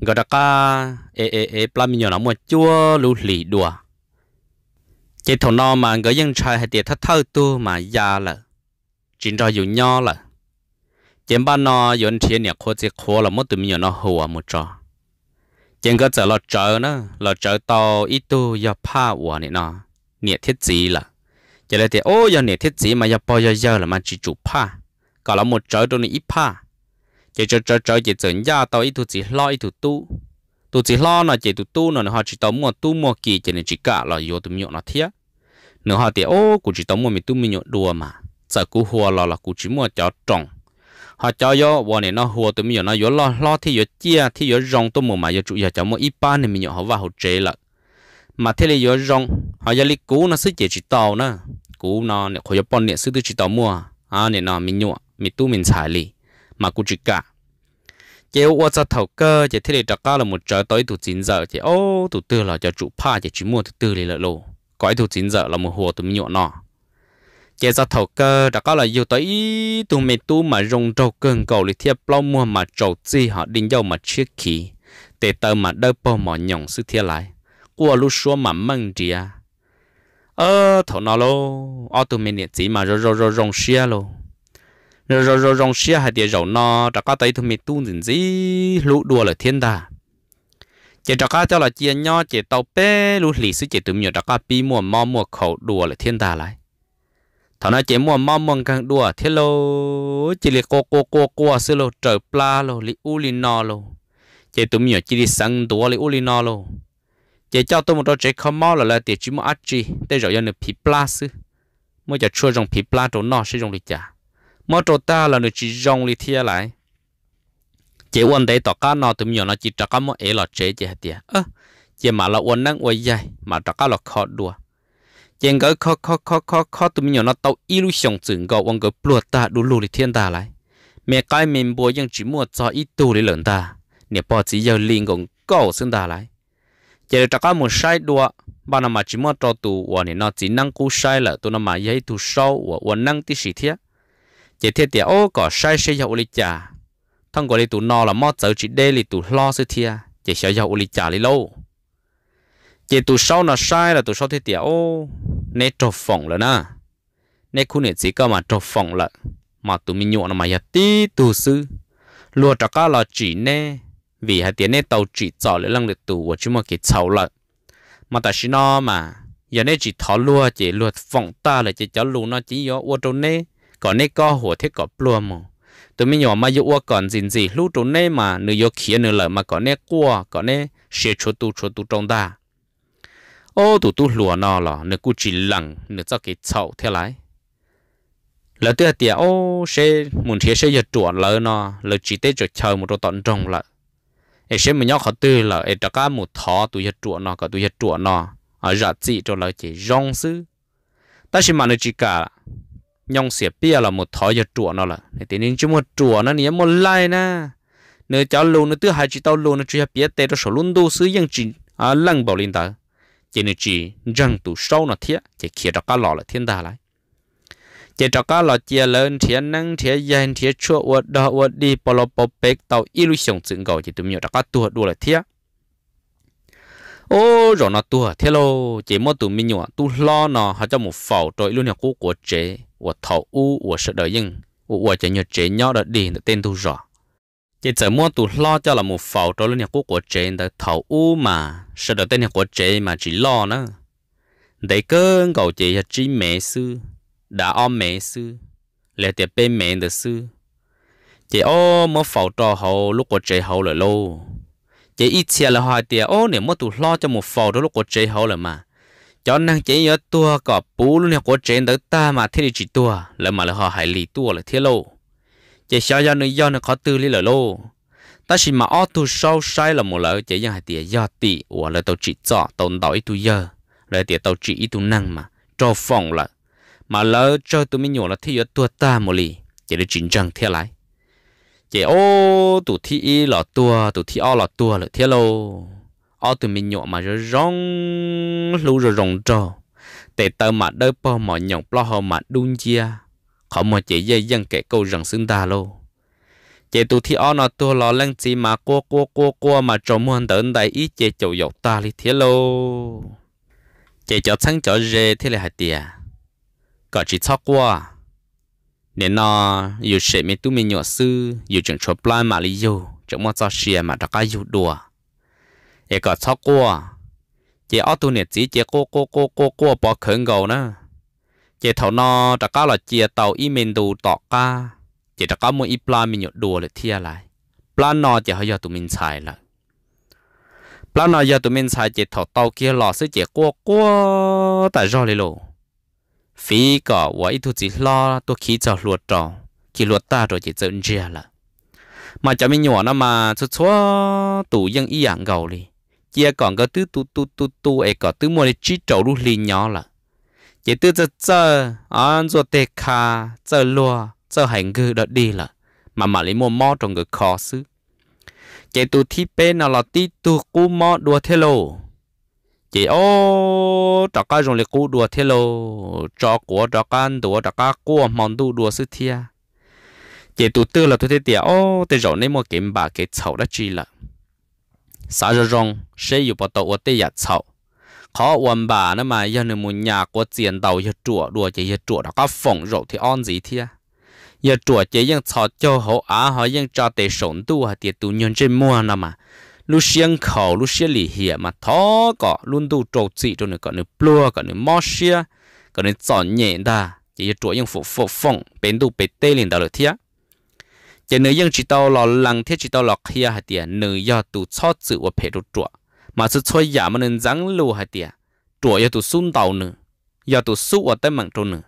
gọi trả cá ê ê ê plum nhỏ nó mua chua luôn lì đùa chị thằng no mà gọi dân trai hay tiệt thất thâu tu mà già là chuyện trò dù nhọ là chị ba no dân thiên nịa khô chị khô là mất tụi mình nhỏ nó hùa một trò chẳng có giờ lo chờ nó lo chờ to ít tu giờ pa của này nó nhiệt thiết gì là giờ đây thì ô giờ nhiệt thiết gì mà giờ bao giờ giờ là mà chỉ chụp pa cả là một chờ tôi này ít pa chỉ chờ chờ chờ chỉ chừng giờ to ít tu chỉ lo ít tu tu tu chỉ lo nó chỉ tu tu nó họ chỉ tao mua tu mua kỳ giờ này chỉ cả là vô tu nhộn nó thiết nữa họ thì ô cụ chỉ tao mua mình tu mình nhộn đùa mà giờ cụ hùa là là cụ chỉ mua cho trồng họ cho yo wo này nó hùa tụi mình nó yo lo lo thì yo chia thì yo rong tụi mình mà yo chủ yo cháu một ít ba này mình họ vào họ chế lại mà thế là yo rong họ yo li cú nó sức chế chỉ tàu nữa cú nó này khỏi yo bọn này sức tự chỉ tàu mua à này nó mình nhọ mình tu mình xài li mà cú chỉ cả chế wo cho thầu cơ chế thế là đặc cao là một trời tối tụ chín giờ chế ô tụ tư là cho chủ pa chế chỉ mua tụ tư là lộ cõi tụ chín giờ là một hùa tụi mình nhọ nó chế ra thầu cơ đã có là yêu tới tụ mẹ tu mà rong trâu cơn cầu lịch thiệp bao mua mà trầu chi họ đinh dâu mà chiếc khí tệ tờ mà đỡ bao mỏ nhộng sự thiệt lại qua lúc xua mà măng à? ơ thầu nó lô ở tụ mẹ nhiệt chỉ mà rô rô rô rong xia lô rô rô rô rong xia hai địa rầu nó đã có tới tụ mẹ tu gì gì lũ đùa là thiên đà chế đó cá cho là chia nho chế tàu bé lũ lì sư chế tụi mình đó cá pi mua mò mua khẩu đùa là thiên đà lại thằng nó chỉ mua mắm măng càng đua thế lô chỉ là cô cô cô cô xí lô trời pla lô li u li nò lô chỉ tụi mình chỉ đi sang đua li u li nò lô chỉ cho tụi mình đó chỉ không mau là là tiệt chỉ mua ăn chi để rồi nhận được phi pla xí mua cho chua rong phi pla chỗ nọ xí rong đi già mua chỗ ta là được chỉ rong li thia lại chỉ uốn đấy tọt cá nọ tụi mình nó chỉ trả cá mua ế là chế chỉ hết tiệt ơ chỉ mà là uốn năng uốn dài mà trả cá là khó đua 见个靠靠靠靠靠都没有那到一路上整个往个落大路路的天大来，面该面波用只莫早一度的冷大，你报纸要连个高升大来，这大家莫晒多，把那么只莫到度我呢那只能顾晒了，都那么也都少我我能的是天，这天天哦个晒晒要我的家，通过你都闹了莫走只得你都老是天，这小要我的家里喽，这都少那晒了都少天天哦。nè trò phỏng là na nè khu nè chỉ có mà trò phỏng là mà tụi mình nhộn mà yết à, tí tụ sư lùa trò cá là chỉ nè vì hai tiếng nè tàu chỉ cho lại lăng được tụi và chỉ mà cái chầu là mà ta xin nó mà giờ nè chỉ thọ lùa chỉ lùa phỏng ta là chỉ cho lù nó chỉ yếu ô trốn nè còn nè có hồ thế có plua mà tụi mình nhỏ mà yếu ô còn gì gì lú trốn nè mà nửa yếu kia nửa lợi mà còn nè qua còn nè sẽ chỗ tu chỗ tu trong ta ô tụ tu lùa nọ là nửa cú chỉ lằng nửa cho cái chậu theo lại lỡ tia tia ô xe muốn thế xe giật chuột lỡ nọ lỡ chỉ tết cho chờ một đồ tận trong lỡ ấy xe mình nhau khó tư lỡ ấy đã cá một thọ tụ giật chuột nọ cả tụ giật chuột nọ ở giả trị cho lỡ chỉ rong sư ta chỉ mà nó chỉ cả nhong xỉa bia là một thọ giật chuột nọ lỡ này thì nên chỉ một chuột nó nhớ một lai na nếu cháu lùn nó thứ hai chỉ tao lùn nó chỉ biết tê cho số lùn đồ sư yang chỉ à lăng bảo linh ta chỉ nên chỉ răng tủ sâu nó thiết chỉ kia đó cá lò là thiên đà lại chỉ đó cá lò chia lớn thiên năng thiên dài thiên chua uất đo uất đi bỏ lò bỏ bẹt tàu illusion dựng gầu chỉ tụi mình đó cá tua đua là thiết ô rồi nó tua thế lô chỉ mỗi tụi mình nhỏ tu lo nó họ cho một phẩu rồi luôn nhà cũ của chế uất thầu u của sợ đợi nhưng uất chỉ nhớ chế nhỏ đó đi tên tu rõ chỉ chờ mua tủ lo cho là một phẩu cho lên nhà quốc của trẻ đã thầu u mà sợ đó tên nhà của trẻ mà chỉ lo nữa để cơ cậu chị là chỉ mẹ sư đã ôm mẹ sư lẽ tiệp bên mẹ được sư chị ô mua phẩu cho hậu lúc của trẻ hậu là lô chị ít xe là hỏi tiệp ô nếu mua tủ lo cho một phẩu đó lúc của trẻ hậu là mà cho nên chỉ nhớ tua cọp bú luôn nhà của trẻ đã ta mà thế thì chỉ tua là mà là họ hải lì tua là thế lâu chỉ sao do nữa do nữa khó tư lý lỡ lô ta chỉ mà ô tu sâu sai là một lỡ chỉ do hai tiền do tỷ hoặc là tàu chỉ cho tồn đói tu giờ rồi tiền tàu chỉ tu năng mà cho phòng là mà lỡ cho tôi mình nhổ là thi tua ta một lì chỉ để chỉnh trang theo lại chỉ ô tụi thi y là tua tụi thi o là tua là theo lô ô tụi mình nhổ mà rồi rong lú rồi rong trò để tao mà đỡ bao mọi nhộng lo hồ mà đun chia họ mà chỉ dây dân kẻ câu rằng xứng ta lô chế tụ thi ở nó tua lo lăng chi mà qua qua qua qua mà trong muôn tận đại ý chế chầu dọc ta li thế lô chế cho sang cho dê thế là hạt tiề có chỉ cho qua nên nó dù sẽ mình tu mình nhỏ sư dù chẳng cho plan mà lý dù chẳng muốn cho xe mà đã cái dù đùa ấy có cho qua chế ở tụ nè chỉ chế qua qua qua qua qua bỏ khẩn cầu nữa chỉ thầu nó đã có là chia tàu y mình đủ tọt ca chỉ đã có một ít plan mình nhột đùa để thia lại plan nó chỉ hơi giờ tụi mình xài là. plan nó giờ tụi mình xài chỉ thầu tàu kia lò sẽ chỉ qua qua tại do lấy lộ phí cả và ít thứ gì lo tôi khí cho luật trò chỉ luật ta rồi chỉ dẫn chia là mà cho mình nhỏ nó mà chút xóa tủ dân y dạng gầu đi chia còn có tứ tu tu tu tu ấy có tứ mua đi chỉ trầu lúc liền nhỏ là chỉ tư cho chờ anh ruột tê khà chờ lùa chờ hành cư đó đi là mà mà lấy mua mò trong người khó xứ chỉ tu thi bê nào là tí tu cú mò đùa thế lô chỉ ô trọ cá dùng lấy cú đùa thế lô trọ của trọ cá đùa trọ cá cua mòn tu đùa sư thia chỉ tu tư là tu thế tiệt ô tê rồi nên mua kiếm bà cái chậu đã chi là sao rồi rong sẽ yêu bắt đầu ở tê giặt chậu khó uốn bà nó mà giờ này muốn nhà có tiền đầu giờ chùa đùa chỉ giờ chùa đó có phồng rộ thì on gì thế giờ chùa chỉ ยัง cho cho họ á họ ยัง cho tệ sống tu hả tiệt tu nhân trên mua nó mà lúc xiên khẩu lúc xiên lì hiệp mà thó có luôn tu trâu gì cho nó có nó plua có nó mò xia có nó chọn nhẹ ta chỉ giờ chùa ยัง phục phục phồng bên tu bên tây liền đầu được thế chỉ nữ ยัง chỉ tao lo lắng thế chỉ tao lo kia hả tiệt nữ giờ tu cho chữ và phải tu chùa mà sự chơi giả mà nên răng lưu hay tiệt tuổi giờ tụ sung tàu nữa giờ tụ sụ ở tay mạng trâu nữa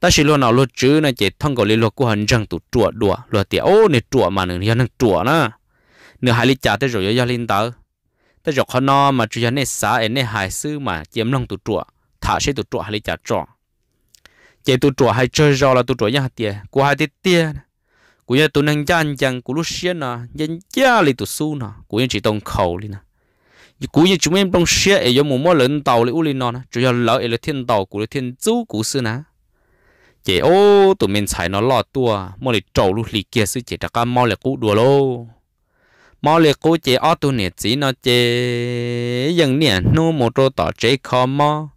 ta chỉ luôn nào luôn chứ này chỉ thằng gọi liên luật của hành răng tụ trụa đùa luật tiệt ô này trụa mà nữa giờ năng trụa nữa nửa hai lít trà tới rồi giờ lên tớ tới rồi khó no mà chú giờ này xả này hai sư mà chiếm lòng tụt trụa thả sẽ tụt trụa hai lít trà trọ chỉ tụt trụa hai chơi rồi là tụt trụa nhà tiệt của hai tiệt tiệt của nhà tụ năng chăn chăng của lúc xưa nè nhân cha li tụ su nè của nhà chỉ tông khẩu li nè cú như chúng em trong xe ấy do mồm mỏ lớn tàu lấy u linh nó chủ yếu lỡ ấy là thiên tàu của thiên chú của sư ná chị ô tụi mình xài nó lọt tua mò lấy trâu lúc lì kia sư chị đặc ca mò lấy cú đùa lô mò lấy cú chị ô tụi nè chỉ nó chị dần nè nu một chỗ tỏ chế khó mò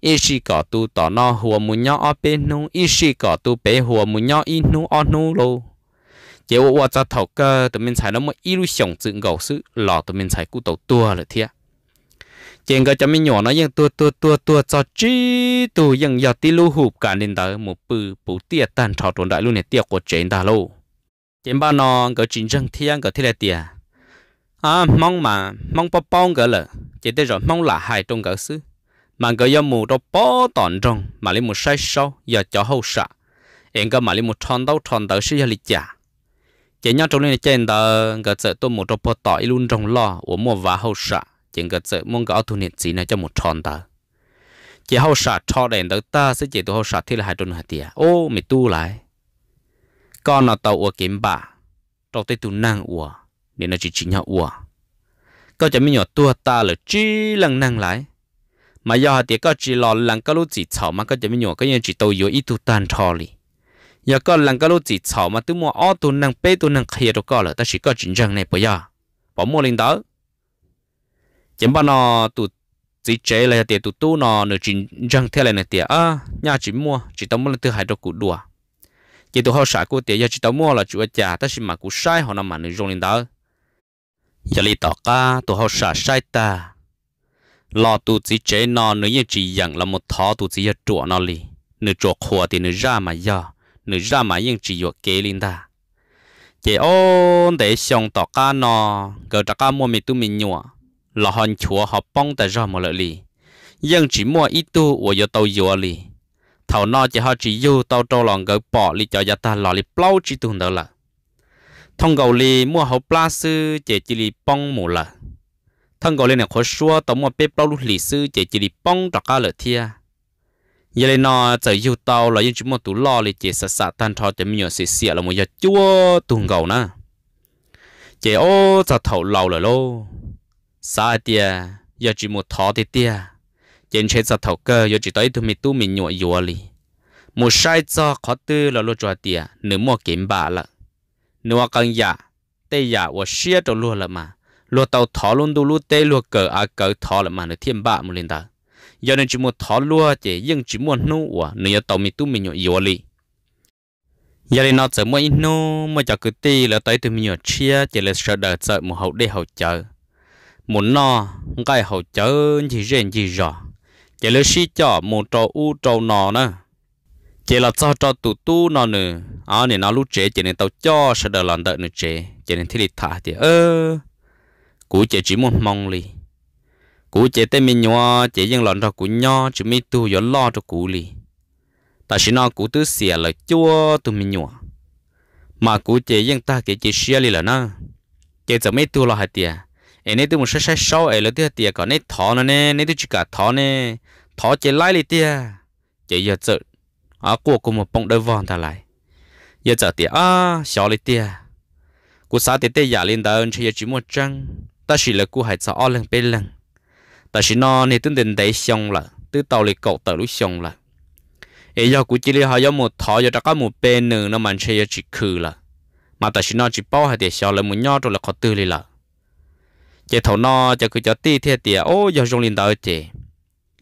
ít chỉ cả tụi tỏ nó hùa mù nhau ở bên nu ít chỉ cả tụi bé hùa mù nhau ít nu ở nu lô 结果我这头个对面才那么一路上进狗是老对面才骨头多了天。chuyện cái chấm nhỏ nó ยังตัวตัวตัวตัวจอจีตัวยังอยากตีลูหูการเดินตาหมูปือปูเตี้ยตันชาวตัวได้ลูเนี่ยเตี้ยกว่าเจนตาลู chuyện บ้านนอนก็จริงจังเที่ยงก็ที่ไรเตี้ยอ่ามองมามองป้อป้องก็เลยจะได้รอมองหล่าหายตรงก็ซื้อมันก็ยังหมูตัวป้อตอนตรงมาเลยหมูใช้เศร้าอยากจะหูสะเองก็มาเลยหมูทอนเต้าทอนเต้าซื้อยาลิจ่า chỉ nhau trong lên trên đó cái chợ tôi một trong bộ tỏi luôn trong lò của mua và hậu sạ chỉ cái chợ muốn cái thu niệm gì này cho một tròn đó chỉ hậu sạ cho đèn đó ta sẽ chỉ tôi hậu sạ thì là hai tuần hai tiền ô mày tu lại con là tàu của kiếm bà trong tay tu năng của nên nó chỉ chỉ nhau của có chỉ mình nhỏ tua ta là chỉ lần năng lại mà do hai tiền có chỉ lò lần có lúc chỉ chảo mà có chỉ mình nhỏ có như chỉ tàu yếu ít tu tan thò liền giờ có lần cái lúc chỉ chảo mà tôi mua ô tô năng bê tôi năng kia đâu có là ta chỉ có chính trang này bây giờ bỏ mua lên đó chẳng bao nó tụ chỉ chế là tiền tụ tu nó nửa chính trang theo lại này tiền à nhà chỉ mua chỉ tao mua là thứ hai đồ cụ đùa chỉ tụ họ xài cụ tiền giờ chỉ tao mua là chủ trả ta chỉ mà cụ sai họ nằm mà nửa dùng lên đó giờ li tỏ ca tụ họ xài sai ta lo tụ chỉ chế nó nửa như chỉ rằng là một thó tụ chỉ giờ chỗ nó đi nửa chỗ khua thì nửa ra mà giờ nữ ra mà yên chỉ yêu kế linh ta chỉ ôn để xong tỏ ca nó gỡ ra ca mua mì tu mì nhua là hòn chúa họ bông tại ra mà lợi lì yên chỉ mua ít tu của yêu tàu yêu lì thầu nó chỉ họ chỉ yêu tàu trâu lòng gỡ bỏ lì cho gia ta lò lì plau chỉ tu nữa là thông cầu lì mua hậu pla sư chỉ chỉ lì bông mù là thông cầu lì này khó xua tàu mua bếp plau lì sư chỉ chỉ lì bông trọ ca lợi thia giờ lên nó giờ yêu tao là những chúng một tủ lo thì chỉ sát sát tan thọ thì mình sẽ xịa là một giờ chua tuồng gầu nè chỉ ô cho thầu lâu rồi lô sao tia giờ chỉ một thọ thì tia trên trên giờ thầu cơ giờ chỉ tới tụi mi tu mình nhọ nhụa li một sai cho khó tư là lô cho tia nửa mua kiếm bà là nửa cần giả dạ, tê giả dạ và xia cho luôn là mà luôn tàu thọ luôn đu luôn tê luôn cờ à cờ thọ là mà nửa thiên bạ một lần đó giờ nên chỉ muốn thọ lúa chỉ nhưng chỉ muốn nô và nếu tàu mình tu mình nhọ yếu li giờ nên nó chỉ muốn nô mà cho cứ ti là tới từ mình nhọ chia chỉ là sợ đợi sợ một hậu để hậu chờ một no cái hậu chờ chỉ riêng chỉ rõ chỉ là xí cho một trâu u trâu nọ nữa chỉ là cho cho tụ tu à, nó nữa à nên nó lúc chế chỉ nên tàu cho sợ đợi lần đợi nữa chế chỉ nên thiết thả thì ơ cú chỉ chỉ muốn mong li cú chế tên mình nhỏ chế dân lọn cho cú nhỏ chứ mi tu yo lo cho cú li ta xin nó cú tứ xìa lời chua tu mình nhỏ mà cú chế dân ta kể chế xìa li là nó chế giờ mi tu lo hai tia em nấy tu một sai sai sau em lấy tia tia còn nấy thọ nó nè nấy tu chỉ cả thọ nè thọ chế lại li tia chế giờ giờ à cua cú một bông đôi vòn ta lại giờ giờ tia à xóa li tia cú sao tia tia giả lên ta ơn chỉ chỉ một trăng ta chỉ là cú hai sợ o lần bên lần ta chỉ nó thì tính đến đấy xong là từ tàu lịch cậu tàu lúc xong là ấy giờ cũng chỉ họ có một thọ giờ đã có một bên nữa nó mình chỉ khử là mà ta chỉ nó chỉ bao hai tiền sau là một nhỏ rồi là khó đi là chỉ thầu nó chỉ cứ cho tí thế tiền ô giờ dùng liền đợi chỉ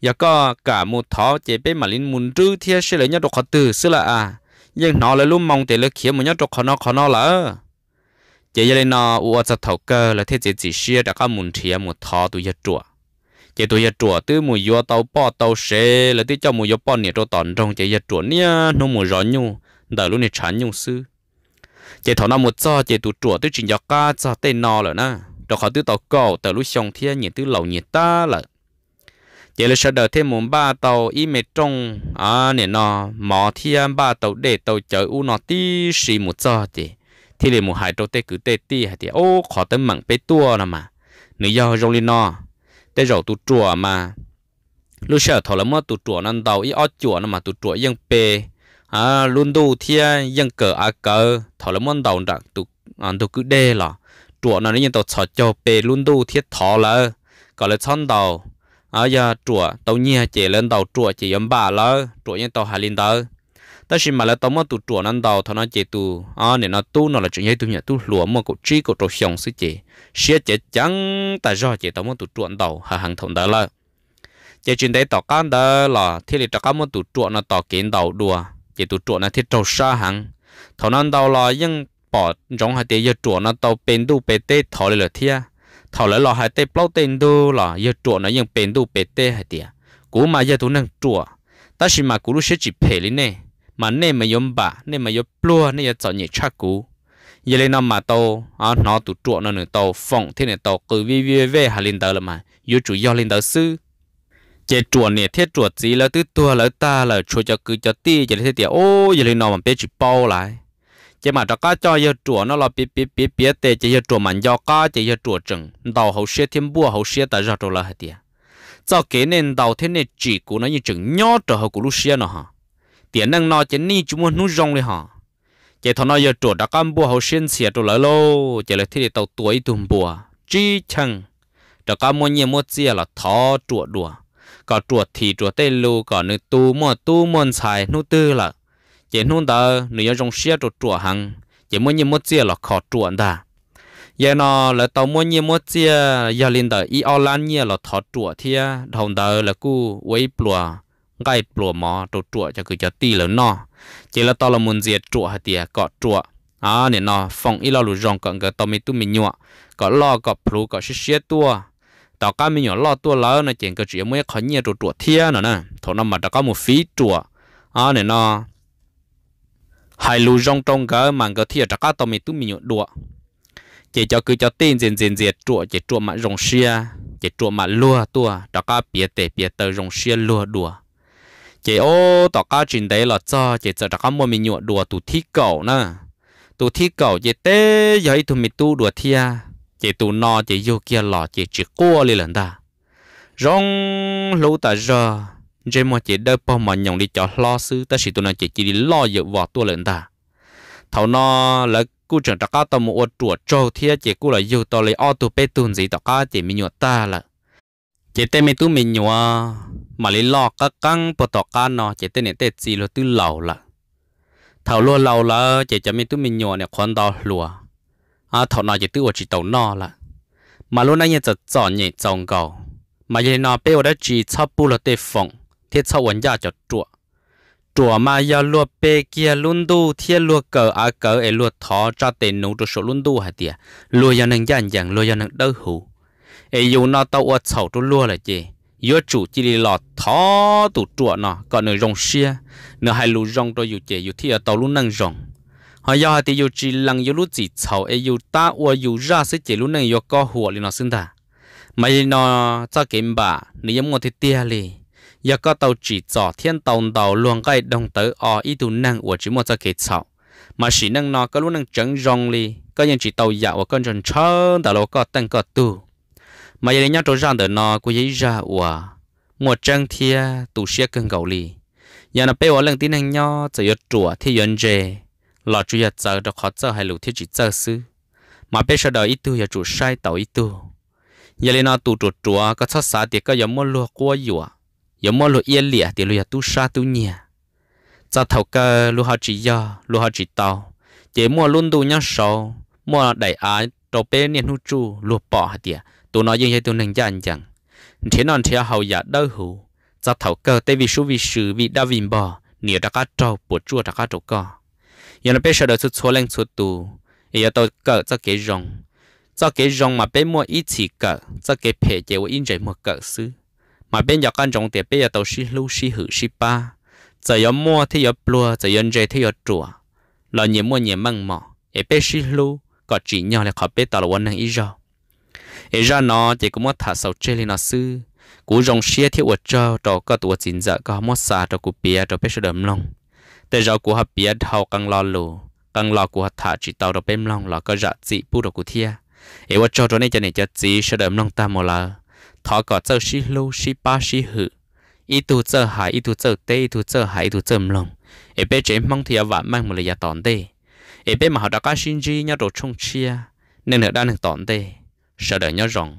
giờ có cả một thọ chỉ bên mà linh muốn rư thế sẽ là nhớ được khó tư xứ à nhưng nó lại luôn mong để lấy khiến một nhát được khó nó khó nó là chỉ giờ nó uất cho thầu cơ là thế chỉ chỉ xia đã có muốn thiệt một thọ tụi giờ chuột chỉ tôi giờ chuột từ mùi gió tàu bò tàu xe là tí cho mùi gió bò nè cho tòn trong chỉ giờ chuột nha nó mùi rõ nhu đợi luôn này chán nhu sư chỉ thọ nam một cho chỉ tụ chuột từ chuyện gió ca cho tên nó rồi na đó khó từ tàu cầu từ lúc xong thiên nhiệt từ lầu nhiệt ta là chỉ là sợ đợi thêm muốn ba tàu y mệt trong à nè nó mỏ thiên ba tàu để tàu chở u nó tí xì một cho chỉ thì là một hai trâu tê cứ tê ti hay thì ô khó tới mặn bê tua là mà nếu do rong lên nó để rồi tụt chùa mà lúc sợ thầu là mất tụt chùa nên đầu ý ở chùa nó mà tụt chùa yên bề à luôn đủ thia yên cờ à cờ thầu là mất đầu đặc tụt anh tụ cứ đê là chùa nó nên tụ sợ cho bề luôn đủ thia thọ là có lẽ chân đầu à giờ chùa tàu nhia chỉ lên đầu chùa chỉ yếm bà là chùa yên tàu hà linh đó ta chỉ mà là tao mà tụ chuột năn đầu thằng nó chạy tụ à nè nó tu nó là chuyện gì tụ nhà tu lúa mà cổ chi cổ trâu xong suy chế xe chạy chẳng ta do chạy tao mà tụ chuột đầu hà hàng thằng đó là chạy chuyện đấy tao cắn đó là thế là tao can mà tụ chuột nó tao kiến đầu đùa chạy tụ chuột nó thiết trâu sa hàng thằng năn đầu là vẫn bỏ trong hai tay giờ chuột nó tao bên đu bên tê thò lên là thia thò lên là hai tay bao tiền đu là giờ chuột nó vẫn bên đu bên tê hai tia cú mà giờ tụ năng chuột ta chỉ mà cú lúc sẽ chỉ phê lên này mà nên mà yếm bà nên mà yếm plua nên yếm chọn nhị chắc cú giờ lên nó mà tàu à nó tụ trụ nó nửa tàu phồng thế này tàu cứ vi vi về hà lên tàu là mà yêu chủ yêu lên tàu sư chế chuột này thế chuột gì là tứ tua là ta là chuột cho cứ cho ti giờ thế tiệt ô giờ lên nó mà biết chỉ bao lại chế mà cho cá cho yếm chuột nó là biết biết biết biết tê chế yếm chuột mà do cá chế yếm chuột chừng đầu hậu xe thêm bùa hậu xe tại ra đâu là hết tiệt cho cái nên đào thế này chỉ của nó như chừng nhót trở hậu của lúc xe nó hả tiền năng nó chỉ ni chúng muốn nuôi rong đi hả, chỉ thằng nó giờ chuột đã cam bùa hậu sinh xìa trụ lỡ lô chỉ là thiết tàu tuổi tùm bùa chi chăng đã cam mua nhiều mua chia là thó chuột đùa có chuột thì chuột tê lù có nữ tu mua tu môn xài nu tư là chỉ nu tờ nữ giờ rong xia chuột chuột hằng chỉ mua nhiều mua chia là khó chuột đa, giờ nó là tàu mua nhiều mua chia giờ lên tờ y online là thó chuột thia đồng tờ là cú quấy bùa gai plùa mò trộn trụa cho cứ cho tì lớn nọ chỉ là to là muốn diệt trụa hay tiệt, cọ trụa à nè nó phong ít lo lù rong cận cái to mi tu mi nhọ cọ lo cọ plù cọ xí xí tua tao cá mi nhọ lo tua lỡ nó chỉ cái chuyện mới khó nhẹ trụa trụa thia nữa nè thổ nó mà đã có một phí trụa à nè nó hai lù rong trong cái màng cái thiệt đã cá to mi tu mi nhọ đụa chỉ cho cứ cho tin diệt diệt diệt trụa chỉ trụa mà rong xia chỉ trụa mà lùa tua đã cá bìa tệ bìa tờ rong xia lùa đùa chị ô tỏ cá chuyện đấy là cho chị sợ các mua mình nhụa đùa tụ thi cầu nè tụ thi cầu chị té giấy tụ mình tu đùa thia à. chị tụ no chị vô kia lọ chị chỉ cua li lần ta rong lũ ta giờ chị mua chị đỡ bao mà nhộng đi cho lo sư ta chỉ tụ nó chị chỉ đi lo dự vợ tua lần ta thầu no là cú trưởng trắc cá tao mua chuột trâu thia chị cú là vô tao lấy ô tụ bê tùn gì tao cá chị mình nhụa ta là เตไม่ตู้ีมนัวมาลิลอกก็กังปตอกานเนาะเจเตเนี่ยเตจีเราตื้อเหล่าละ เท่าลัวเหล่าละ เจจะไม่ตู้ีมนัวเนี่ยคนดอหลัวอ่าเท่านอเจตื้อวจิเตานอละมาลุนั่นยังจะจอดเนี่ยจงเกามาเยนอเป้ว่ได้จีชอบปูละเตฟง เทียชอบวันยาจดจั่วจั่วมายาลัวเปเกียลุนดูเทียลัวเกออาเกอเอลัวทอจะเตนูตัวสลุนดูหะเตียลวยังหนึ่งยันยังลวยังหนึ่งเด้อหู ai dù nó tàu ở sau trú lúa là gì yếu chủ chỉ đi lọt thó tụ trụ nó còn nơi rong xia nơi hai lù rong đôi yếu chế yếu thi ở tàu lú nâng rong họ do hai tí yếu chỉ lăng yếu lú chỉ sau ai yếu ta ở yếu ra sẽ chế lú nâng, yếu có hùa liền nó sinh ra mày nó cho kiếm bà nếu giống ngon thì tia liền giờ có tàu chỉ dò thiên tàu tàu luôn cái đồng tử ở ít tu nâng ở chỉ một cho kiếm sau, mà chỉ nâng nó có lúc nâng trắng rong li có những chỉ tàu dạo và con tròn trơn tàu lô có tăng có tu mà giờ nhớ trâu rằng đời nó cô giấy ra ủa mua trăng thia tủ xe cân gầu lì giờ nó bây giờ lần tin anh nhớ chỉ có chùa thì yên dề lọ chủ giờ giờ được khó giờ hay lũ thiết chỉ giờ sư mà bây giờ đời ít tu giờ chủ sai tàu ít tu giờ lên nó tụ chùa chùa có sát sát thì có giờ mua lúa qua dùa giờ mua lúa yên lìa thì lúa tu sa tu nhẹ giờ thầu cơ lúa họ chỉ giờ lúa họ chỉ tàu chỉ mua luôn tu nhau sầu mua đại á trâu bé niên hú chu lúa bỏ hạt tiệt tôi nói dân dây tôi nên dàn rằng thế non thế hậu giả đỡ hủ ra thầu cơ tê vì số vì sự vì đa vìn bò nhiều đã cá trâu bột chua đã cá trâu co giờ nó bây giờ được số lên số tù giờ tôi cỡ cho cái rồng cho cái rồng mà bên mua ít chỉ cỡ cho cái phe chế của in chạy một cỡ xứ mà bên giờ con rồng thì bây giờ tôi xí lưu xí hử xí ba giờ giờ mua thì giờ plua giờ giờ chạy thì giờ chùa là nhiều mua nhiều măng mỏ ở bên xí lưu có chỉ nhau là khó bên tao là vấn năng ít rồi ấy ra nó chỉ có mất thả sầu chơi lên nó sư cú rong xia thiếu ở cho trò có tụ chín giờ có mất xa trò cú bia trò biết sự đầm lòng tại giờ cú hấp bia thâu căng lo lù căng lo cú hấp thả chỉ tàu trò bém lòng là có dạ dị bu trò cú thia ấy ở cho trò này cho này cho dị sự đầm lòng ta mò là thọ có chơi xí lu xí ba xí hự ít tu chơi hải ít tu chơi tê ít tu chơi hải ít tu chơi lòng ấy bé chém mong thì ở vạn mang một lời giả tòn tê ấy bé mà họ đã có sinh gì nhau đồ chung chia nên ở đang được tòn tê sợ đợi nhớ rằng